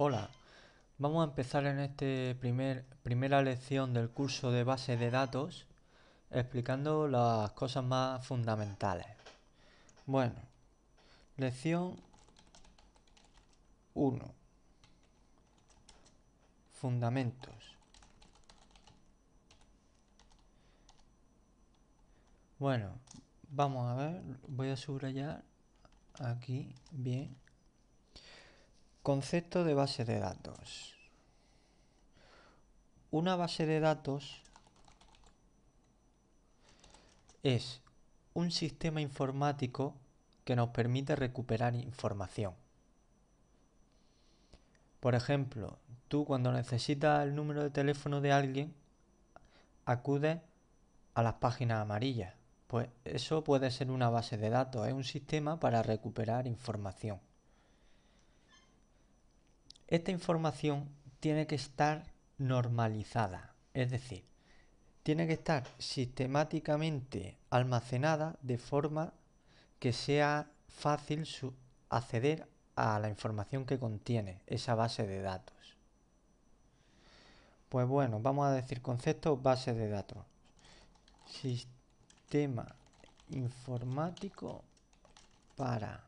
Hola, vamos a empezar en esta primer, primera lección del curso de base de datos explicando las cosas más fundamentales. Bueno, lección 1. Fundamentos. Bueno, vamos a ver, voy a subrayar aquí bien Concepto de base de datos. Una base de datos es un sistema informático que nos permite recuperar información. Por ejemplo, tú cuando necesitas el número de teléfono de alguien, acudes a las páginas amarillas. Pues eso puede ser una base de datos, es un sistema para recuperar información. Esta información tiene que estar normalizada, es decir, tiene que estar sistemáticamente almacenada de forma que sea fácil acceder a la información que contiene esa base de datos. Pues bueno, vamos a decir concepto base de datos. Sistema informático para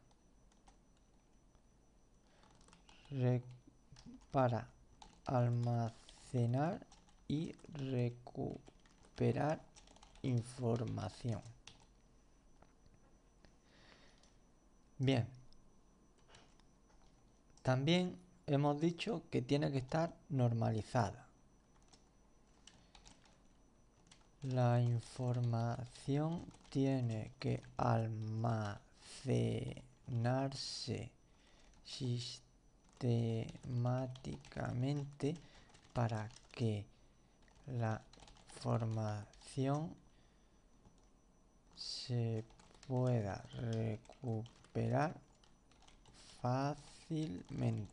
para almacenar y recuperar información. Bien. También hemos dicho que tiene que estar normalizada. La información tiene que almacenarse temáticamente para que la formación se pueda recuperar fácilmente.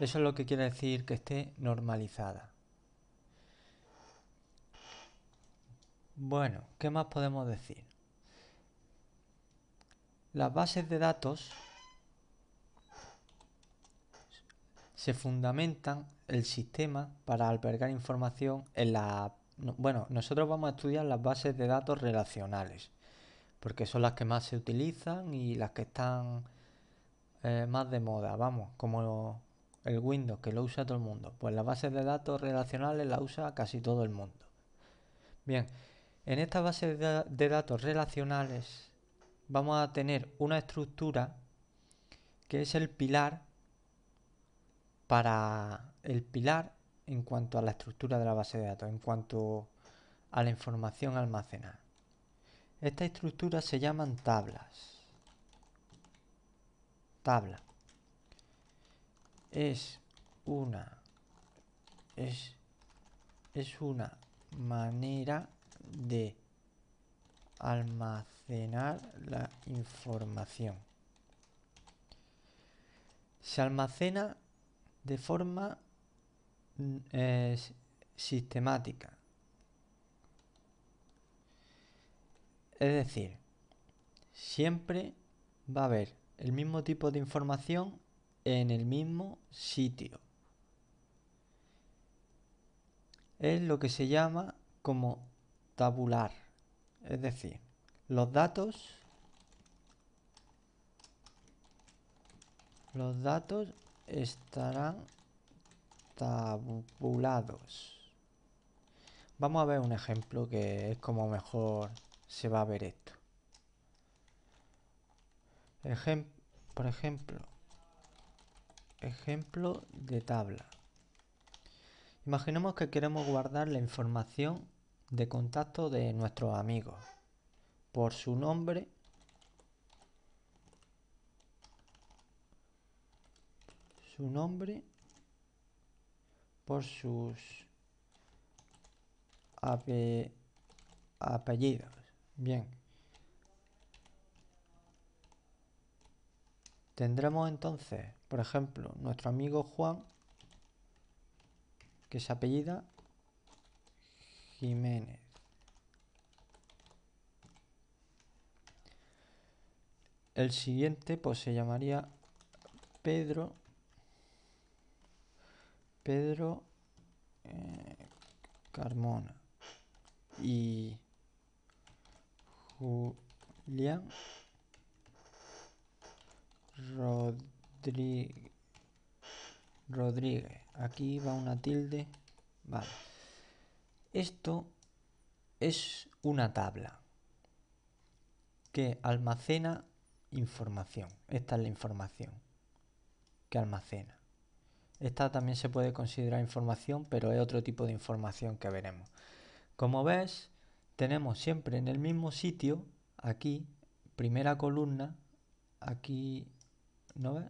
Eso es lo que quiere decir que esté normalizada. Bueno, ¿qué más podemos decir? Las bases de datos se fundamentan el sistema para albergar información en la... Bueno, nosotros vamos a estudiar las bases de datos relacionales, porque son las que más se utilizan y las que están eh, más de moda, vamos, como el Windows, que lo usa todo el mundo. Pues las bases de datos relacionales las usa casi todo el mundo. Bien, en esta base de datos relacionales vamos a tener una estructura que es el pilar para el pilar en cuanto a la estructura de la base de datos, en cuanto a la información almacenada. Esta estructura se llaman tablas. Tabla. Es una es, es una manera de almacenar la información. Se almacena de forma mm, eh, sistemática. Es decir, siempre va a haber el mismo tipo de información en el mismo sitio. Es lo que se llama como tabular. Es decir, los datos los datos estarán tabulados. Vamos a ver un ejemplo que es como mejor se va a ver esto. por ejemplo, ejemplo de tabla. Imaginemos que queremos guardar la información de contacto de nuestros amigos por su nombre su nombre por sus apellidos. Bien. Tendremos entonces, por ejemplo, nuestro amigo Juan, que se apellida Jiménez. El siguiente pues se llamaría Pedro Pedro eh, Carmona y Julián Rodríguez. Aquí va una tilde. Vale. Esto es una tabla que almacena información. Esta es la información que almacena. Esta también se puede considerar información, pero es otro tipo de información que veremos. Como ves, tenemos siempre en el mismo sitio, aquí, primera columna, aquí, ¿no ves?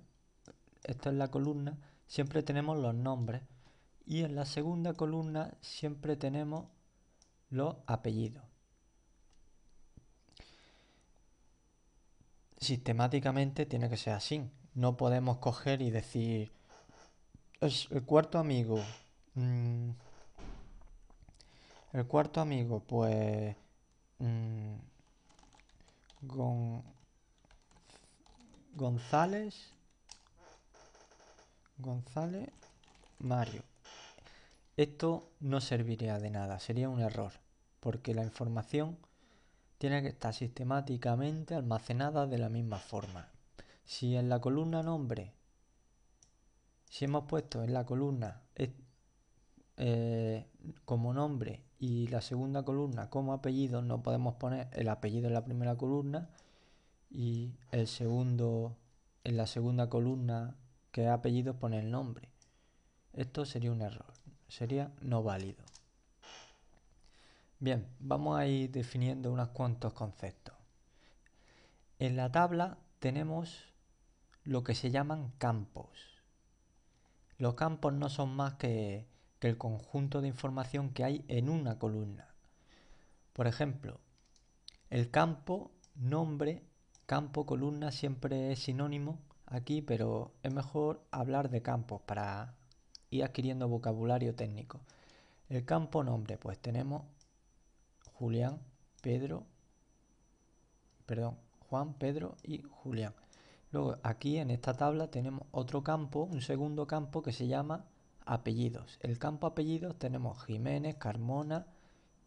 Esta es la columna, siempre tenemos los nombres. Y en la segunda columna siempre tenemos los apellidos. Sistemáticamente tiene que ser así. No podemos coger y decir el cuarto amigo. Mm. El cuarto amigo, pues. Mm, González. González. Mario. Esto no serviría de nada, sería un error, porque la información tiene que estar sistemáticamente almacenada de la misma forma. Si en la columna nombre si hemos puesto en la columna eh, como nombre y la segunda columna como apellido, no podemos poner el apellido en la primera columna y el segundo en la segunda columna que es apellido pone el nombre. Esto sería un error, sería no válido. Bien, vamos a ir definiendo unos cuantos conceptos. En la tabla tenemos lo que se llaman campos. Los campos no son más que, el conjunto de información que hay en una columna. Por ejemplo, el campo, nombre, campo, columna siempre es sinónimo aquí, pero es mejor hablar de campos para ir adquiriendo vocabulario técnico. El campo nombre, pues tenemos Julián, Pedro, perdón, Juan, Pedro y Julián. Luego aquí en esta tabla tenemos otro campo, un segundo campo que se llama apellidos. El campo apellidos tenemos Jiménez, Carmona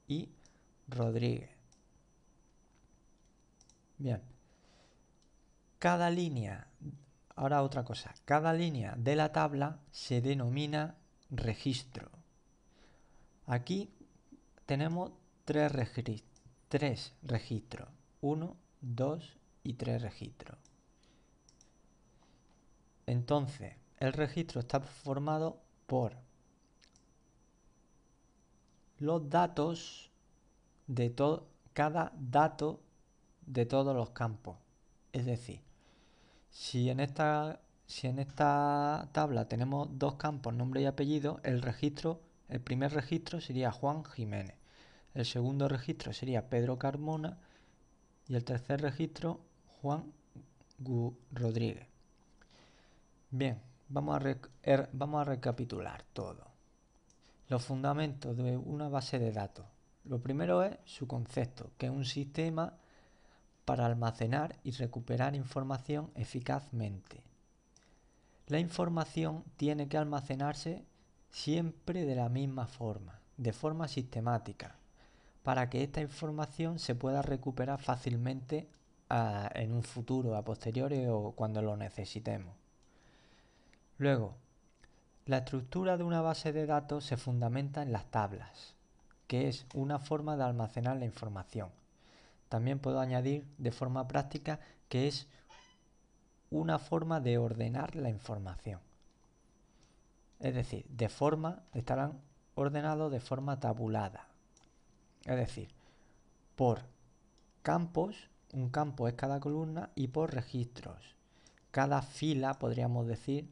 y Rodríguez. Bien. Cada línea, ahora otra cosa, cada línea de la tabla se denomina registro. Aquí tenemos tres, registros. Uno, dos y tres registros. Entonces, el registro está formado por los datos de cada dato de todos los campos. Es decir, si en, esta, si en esta tabla tenemos dos campos, nombre y apellido, el registro, el primer registro sería Juan Jiménez, el segundo registro sería Pedro Carmona y el tercer registro Juan Rodríguez. Bien, er, vamos a, recapitular todo. Los fundamentos de una base de datos. Lo primero es su concepto, que es un sistema para almacenar y recuperar información eficazmente. La información tiene que almacenarse siempre de la misma forma, de forma sistemática, para que esta información se pueda recuperar fácilmente ah, en un futuro, a posteriori o cuando lo necesitemos. Luego, la estructura de una base de datos se fundamenta en las tablas, que es una forma de almacenar la información. También puedo añadir de forma práctica que es una forma de ordenar la información. Es decir, de forma estarán ordenados de forma tabulada. Es decir, por campos, un campo es cada columna y por registros. Cada fila, podríamos decir,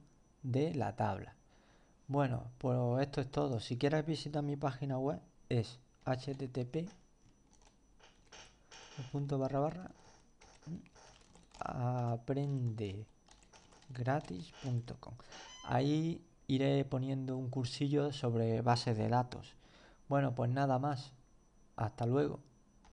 de la tabla. Bueno, pues esto es todo. Si quieres visitar mi página web es http punto barra barra aprendegratis.com Ahí iré poniendo un cursillo sobre bases de datos. Bueno, pues nada más. Hasta luego.